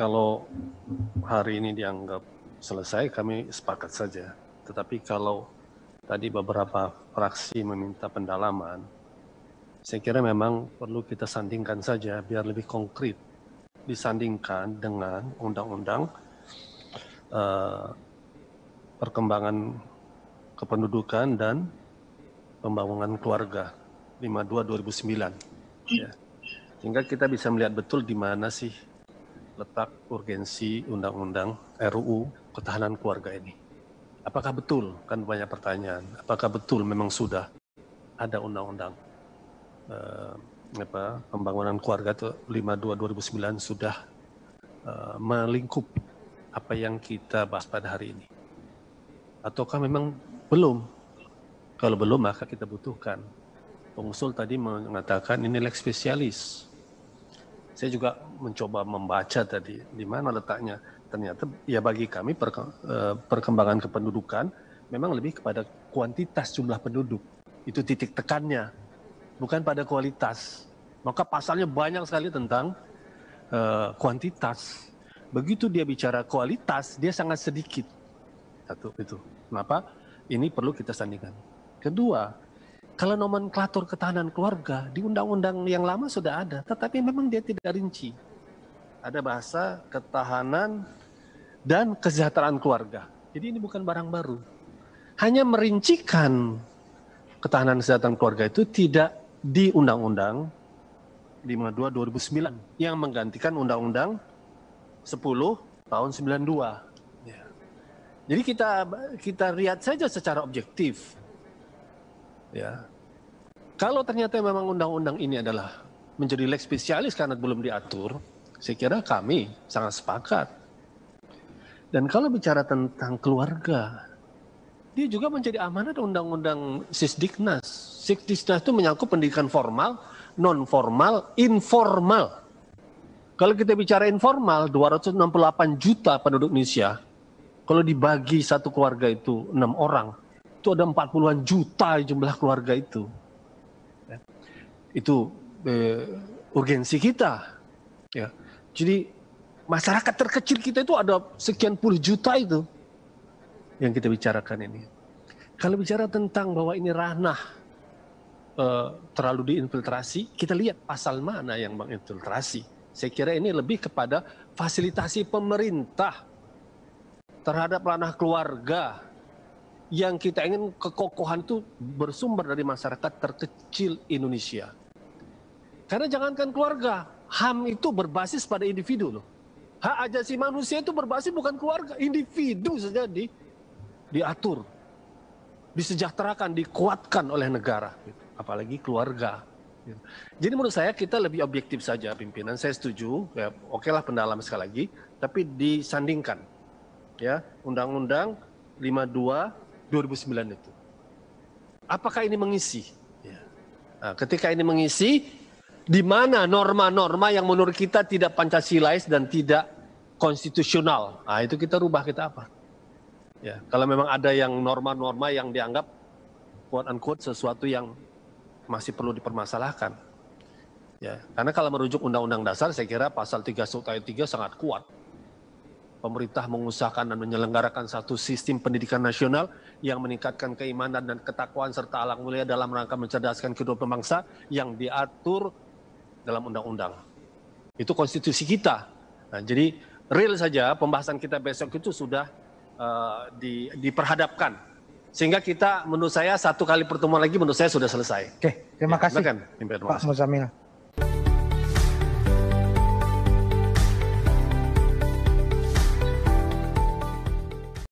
kalau hari ini dianggap selesai, kami sepakat saja. Tetapi kalau tadi beberapa fraksi meminta pendalaman, saya kira memang perlu kita sandingkan saja biar lebih konkret. Disandingkan dengan undang-undang uh, perkembangan kependudukan dan pembangunan keluarga 52 2009 ya. Sehingga kita bisa melihat betul di mana sih letak urgensi undang-undang RUU ketahanan keluarga ini. Apakah betul? Kan banyak pertanyaan. Apakah betul memang sudah ada undang-undang eh, apa, pembangunan keluarga itu 52 2009 sudah eh, melingkup apa yang kita bahas pada hari ini? Ataukah memang belum? Kalau belum maka kita butuhkan. Pengusul tadi mengatakan ini leg spesialis saya juga mencoba membaca tadi di mana letaknya. Ternyata ya bagi kami eh, perkembangan kependudukan memang lebih kepada kuantitas jumlah penduduk. Itu titik tekannya, bukan pada kualitas. Maka pasalnya banyak sekali tentang uh, kuantitas. Begitu dia bicara kualitas, dia sangat sedikit. Satu itu. Kenapa? Ini perlu kita sandingkan. Kedua, kalau nomenklatur ketahanan keluarga di undang-undang yang lama sudah ada, tetapi memang dia tidak rinci. Ada bahasa ketahanan dan kesejahteraan keluarga. Jadi ini bukan barang baru. Hanya merincikan ketahanan kesejahteraan keluarga itu tidak di undang-undang 52 2009 yang menggantikan undang-undang 10 tahun 92. Ya. Jadi kita kita lihat saja secara objektif. Ya. Kalau ternyata memang undang-undang ini adalah menjadi leg spesialis karena belum diatur, saya kira kami sangat sepakat. Dan kalau bicara tentang keluarga, dia juga menjadi amanat undang-undang Sisdiknas. Sisdiknas itu menyangkut pendidikan formal, non formal, informal. Kalau kita bicara informal, 268 juta penduduk Indonesia, kalau dibagi satu keluarga itu enam orang, itu ada 40-an juta jumlah keluarga itu itu eh, urgensi kita. Ya. Jadi masyarakat terkecil kita itu ada sekian puluh juta itu yang kita bicarakan ini. Kalau bicara tentang bahwa ini ranah eh, terlalu diinfiltrasi, kita lihat pasal mana yang menginfiltrasi. Saya kira ini lebih kepada fasilitasi pemerintah terhadap ranah keluarga, yang kita ingin kekokohan itu bersumber dari masyarakat terkecil Indonesia. Karena jangankan keluarga, HAM itu berbasis pada individu loh. Hak ajasi manusia itu berbasis bukan keluarga, individu saja di, diatur, disejahterakan, dikuatkan oleh negara, gitu. apalagi keluarga. Gitu. Jadi menurut saya kita lebih objektif saja pimpinan. Saya setuju, ya, oke lah pendalam sekali lagi, tapi disandingkan. Ya, undang-undang 52 2009 itu. Apakah ini mengisi? Ya. Nah, ketika ini mengisi, di mana norma-norma yang menurut kita tidak Pancasilais dan tidak konstitusional? Nah, itu kita rubah, kita apa? Ya, kalau memang ada yang norma-norma yang dianggap quote unquote sesuatu yang masih perlu dipermasalahkan. Ya, karena kalau merujuk undang-undang dasar saya kira pasal 3 ayat 3 sangat kuat pemerintah mengusahakan dan menyelenggarakan satu sistem pendidikan nasional yang meningkatkan keimanan dan ketakwaan serta alam mulia dalam rangka mencerdaskan kehidupan bangsa yang diatur dalam undang-undang. Itu konstitusi kita. Nah, jadi real saja pembahasan kita besok itu sudah uh, di, diperhadapkan. Sehingga kita menurut saya satu kali pertemuan lagi menurut saya sudah selesai. Oke, terima ya, kasih. Silakan, Pak Muzamil.